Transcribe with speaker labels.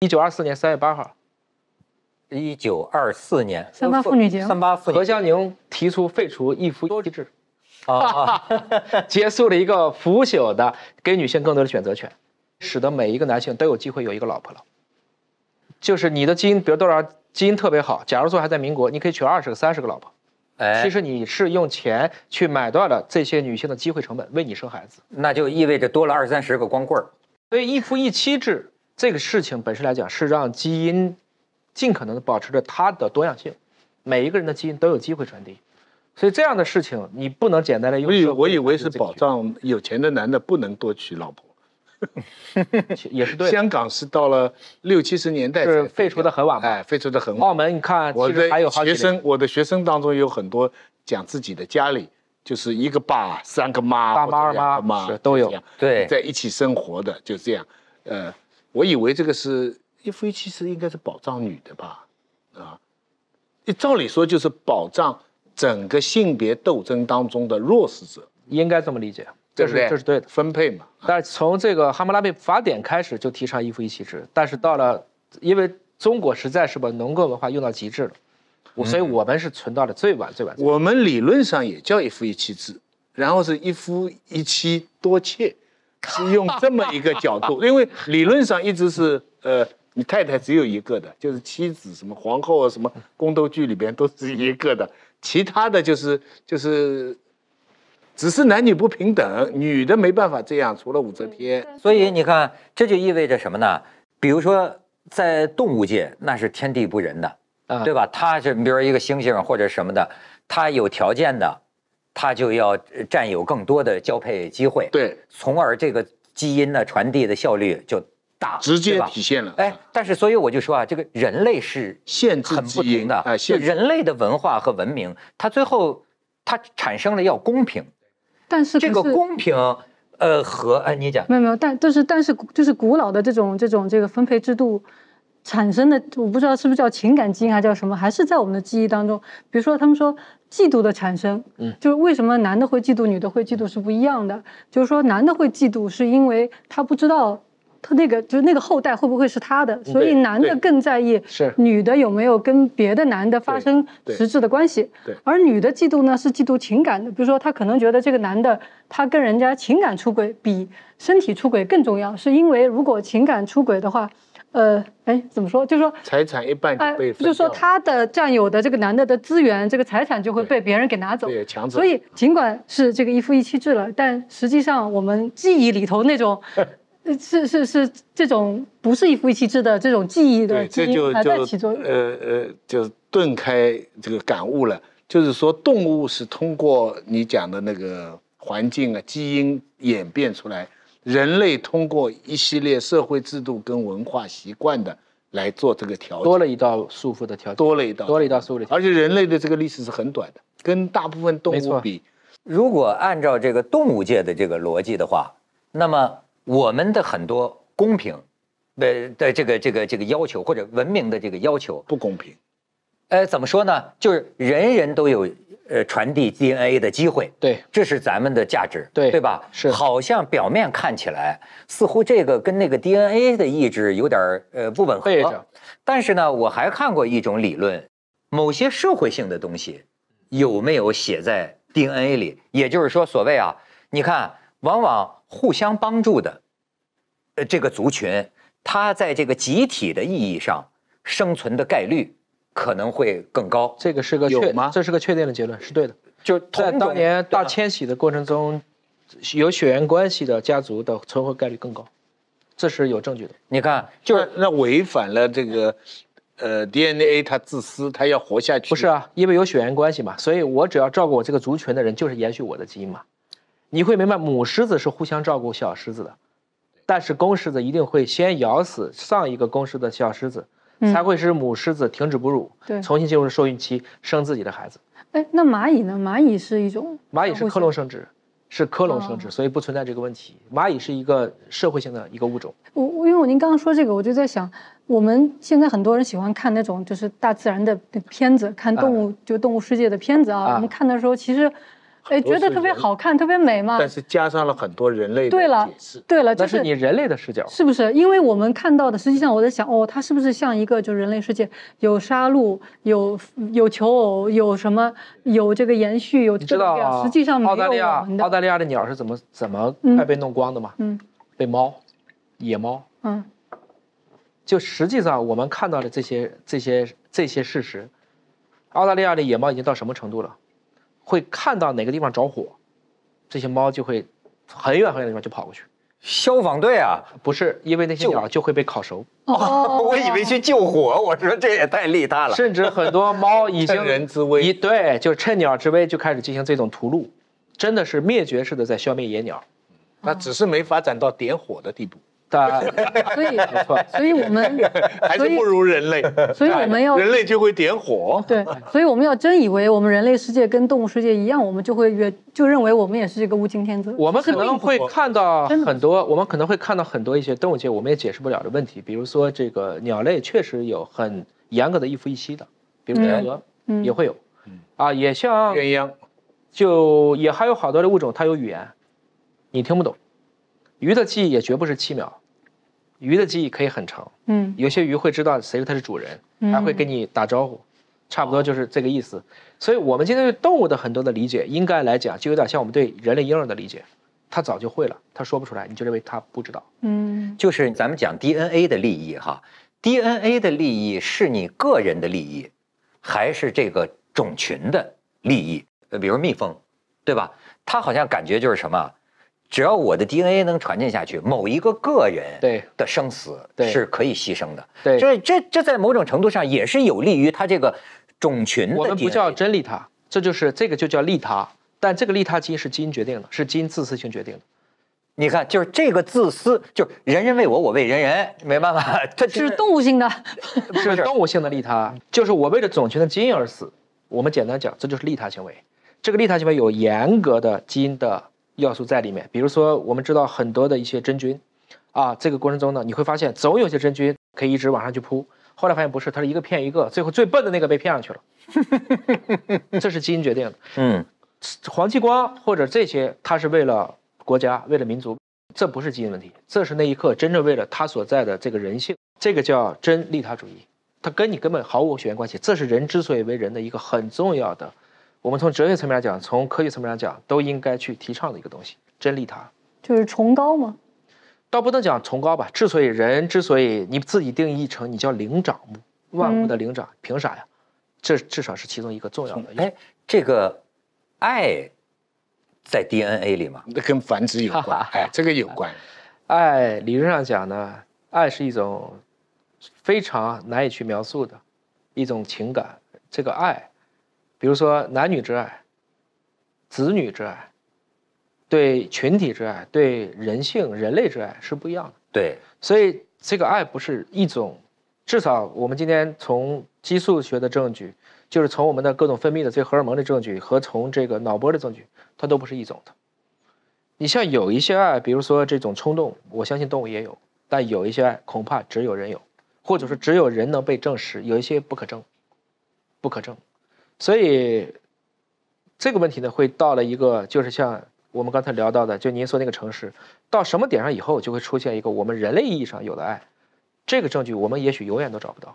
Speaker 1: 一九二四年三月八号，一九二四年三八妇女节，三八妇女节，何香凝提出废除一夫多妻制，啊，结束了一个腐朽的，给女性更多的选择权，使得每一个男性都有机会有一个老婆了。就是你的基因，比如多少基因特别好，假如说还在民国，你可以娶二十个、三十个老婆。哎，其实你是用钱去买断了这些女性的机会成本，为你生孩子，那就意味着多了二三十个光棍儿。所以一夫一妻制。这个事情本身来讲，是让基因尽可能地保持着它的多样性，每一个人的基因都有机会传递，所以这样的事情你不能简单地用。我以我
Speaker 2: 以为是保障有钱的男的不能多娶老婆，也是对。香港是到了六七十年代是废除的很晚，哎，废除的很晚。澳门你看，我的还有学生，我的学生当中有很多讲自己的家里就是一个爸三个妈，爸妈二妈都有对在一起生活的就这样，呃。我以为这个是一夫一妻制，应该是保障女的吧？啊，照理说就是保
Speaker 1: 障整个性别斗争当中的弱势者，应该这么理解，这是这是对的分配嘛。但是从这个《哈姆拉贝法典》开始就提倡一夫一妻制，但是到了，因为中国实在是把农耕文化用到极致了，我所以我们是存到了最晚最晚。
Speaker 2: 我们理论上也叫一夫一妻制，然后是一夫一妻多妾。是用这么一个角度，因为理论上一直是，呃，你太太只有一个的，就是妻子，什么皇后啊，什么宫斗剧里边都是一个的，其他的就是就是，只是男女不平等，女的没办法这样，除了武则天。
Speaker 3: 所以你看，这就意味着什么呢？比如说在动物界，那是天地不仁的啊，对吧？他是，比如一个猩猩或者什么的，他有条件的。它就要占有更多的交配机会，对，从而这个基因呢传递的效率就
Speaker 4: 大，直接体
Speaker 3: 现了。哎，但是所以我就说啊，这个人类是限制基因的，就人类的文化和文明，它最后它产生了要公平，
Speaker 4: 但是这个公
Speaker 3: 平，呃，和哎，你讲没
Speaker 4: 有没有，但就是但是就是古老的这种这种这个分配制度。产生的我不知道是不是叫情感基因还是叫什么，还是在我们的记忆当中。比如说，他们说嫉妒的产生，嗯，就是为什么男的会嫉妒，女的会嫉妒是不一样的。就是说，男的会嫉妒是因为他不知道他那个就是那个后代会不会是他的，所以男的更在意。是女的有没有跟别的男的发生实质的关系。对，而女的嫉妒呢是嫉妒情感的，比如说她可能觉得这个男的他跟人家情感出轨比身体出轨更重要，是因为如果情感出轨的话。呃，哎，怎么说？就是说，
Speaker 2: 财产一半被，就是说，他
Speaker 4: 的占有的这个男的的资源，这个财产就会被别人给拿走，对，抢走。所以，尽管是这个一夫一妻制了，但实际上我们记忆里头那种，是是是这种不是一夫一妻制的这种记忆的基因还在起作用。
Speaker 2: 呃呃，就顿开这个感悟了，就是说，动物是通过你讲的那个环境啊，基因演变出来。人类通过一系列社会制度跟文化习惯的来做这个调，整，多了一道束缚的调节，多了一道，多了一道束缚。而且人类的这个历史是
Speaker 3: 很短的，跟大部分动物比。如果按照这个动物界的这个逻辑的话，那么我们的很多公平，的的这个这个这个要求或者文明的这个要求不公平。呃，怎么说呢？就是人人都有。呃，传递 DNA 的机会，对，这是咱们的价值，对，对吧？是，好像表面看起来，似乎这个跟那个 DNA 的意志有点呃不吻合。但是呢，我还看过一种理论，某些社会性的东西有没有写在 DNA 里？也就是说，所谓啊，你看，往往互相帮助的呃这个族群，它在这个集体的意义上生存的概率。可能会更高，这个是个确吗？这是
Speaker 1: 个确定的结论，是对的。就在当年大迁徙的过程中，有血缘关系的家族的存活概率更高，这是有证据的。
Speaker 3: 你看，就是那违
Speaker 2: 反了这个，呃，DNA 它自私，它要活下去。不
Speaker 1: 是啊，因为有血缘关系嘛，所以我只要照顾我这个族群的人，就是延续我的基因嘛。你会明白，母狮子是互相照顾小狮子的，但是公狮子一定会先咬死上一个公狮的小狮子。才会使母狮子停止哺乳，对，重新进入受孕期生自己的孩子。
Speaker 4: 哎，那蚂蚁呢？蚂蚁是一种
Speaker 1: 蚂蚁是克隆生殖，是克隆生殖，所以不存在这个问题。蚂蚁是一个社会性的一个物种。
Speaker 4: 我因为我您刚刚说这个，我就在想，我们现在很多人喜欢看那种就是大自然的片子，看动物就动物世界的片子啊。我们看的时候，其实。哎，觉得特别好看，特别美嘛？但是
Speaker 2: 加上了很多人类的
Speaker 4: 解释。对了，就是你人
Speaker 1: 类的视角，
Speaker 2: 是
Speaker 4: 不是？因为我们看到的，实际上我在想，哦，它是不是像一个就是人类世界有杀戮、有有求偶、有什么、有这个延续？有你知道澳大利亚？
Speaker 1: 澳大利亚的鸟是怎么怎么快被弄光的嘛？嗯，被猫，野猫。嗯，就实际上我们看到的这些这些这些事实，澳大利亚的野猫已经到什么程度了？会看到哪个地方着火，这些猫就会很远很远的地方就跑过去。消防队啊，不是，因为那些鸟就会被烤熟。
Speaker 4: 哦，我
Speaker 1: 以为去救火，我说这也太利他了。甚至很多猫已经人危，一对就趁鸟之危就开始进行这种屠戮，真的是灭绝式的在消灭野鸟，那只是没发展到点火的地步。对，所以，所以我
Speaker 3: 们
Speaker 2: 还是不如人类。所以我们要人类就会点火。
Speaker 4: 对，所以我们要真以为我们人类世界跟动物世界一样，我们就会越就认为我们也是这个物竞天择。我们可能会
Speaker 1: 看到很多，我们可能会看到很多一些动物界我们也解释不了的问题，比如说这个鸟类确实有很严格的一夫一妻的，比如天鹅也会有，啊，也像鸳鸯，就也还有好多的物种它有语言，你听不懂。鱼的记忆也绝不是七秒，鱼的记忆可以很长。嗯，有些鱼会知道谁是它的主人，还会跟你打招呼，差不多就是这个意思。所以，我们今天对动物的很多的理解，应该来讲就有点像我们对人类婴儿的理解，他早就会了，
Speaker 3: 他说不出来，你就认为他不知道。嗯，就是咱们讲 DNA 的利益哈，DNA 的利益是你个人的利益，还是这个种群的利益？呃，比如蜜蜂，对吧？它好像感觉就是什么。只要我的 DNA 能传进下去，某一个个人对的生死对是可以牺牲的，对，这这这在某种程度上也是有利于他这个种群的。我们不叫真利他，
Speaker 1: 这就是这个就叫利他，但这个利他基因是基因决定的，是基因自私性决定的。你看，就是这个自私，就是人人为我，我为人人，没办法，它是动物性的，是动物性的利他，就是我为了种群的基因而死。我们简单讲，这就是利他行为。这个利他行为有严格的基因的。要素在里面，比如说我们知道很多的一些真菌，啊，这个过程中呢，你会发现总有些真菌可以一直往上去扑，后来发现不是，它是一个骗一个，最后最笨的那个被骗上去了，这是基因决定的。嗯，黄继光或者这些，他是为了国家，为了民族，这不是基因问题，这是那一刻真正为了他所在的这个人性，这个叫真利他主义，他跟你根本毫无血缘关系，这是人之所以为人的一个很重要的。我们从哲学层面来讲，从科学层面来讲，都应该去提倡的一个东西，真理它
Speaker 4: 就是崇高吗？
Speaker 1: 倒不能讲崇高吧。之所以人之所以你自己定义成你叫灵长目万物的灵长，凭啥呀？这至少是其中一个重要的。哎，这个爱在 DNA 里吗？那跟繁殖有关。哎，这个有关。爱理论上讲呢，爱是一种非常难以去描述的一种情感。这个爱。比如说，男女之爱、子女之爱、对群体之爱、对人性、人类之爱是不一样的。对，所以这个爱不是一种，至少我们今天从激素学的证据，就是从我们的各种分泌的这荷尔蒙的证据和从这个脑波的证据，它都不是一种的。你像有一些爱，比如说这种冲动，我相信动物也有，但有一些爱恐怕只有人有，或者说只有人能被证实，有一些不可证，不可证。所以，这个问题呢，会到了一个，就是像我们刚才聊到的，就您说那个城市，到什么点上以后，就会出现一个我们人类意义上有的爱，这个证据，我们也许永远都找不到。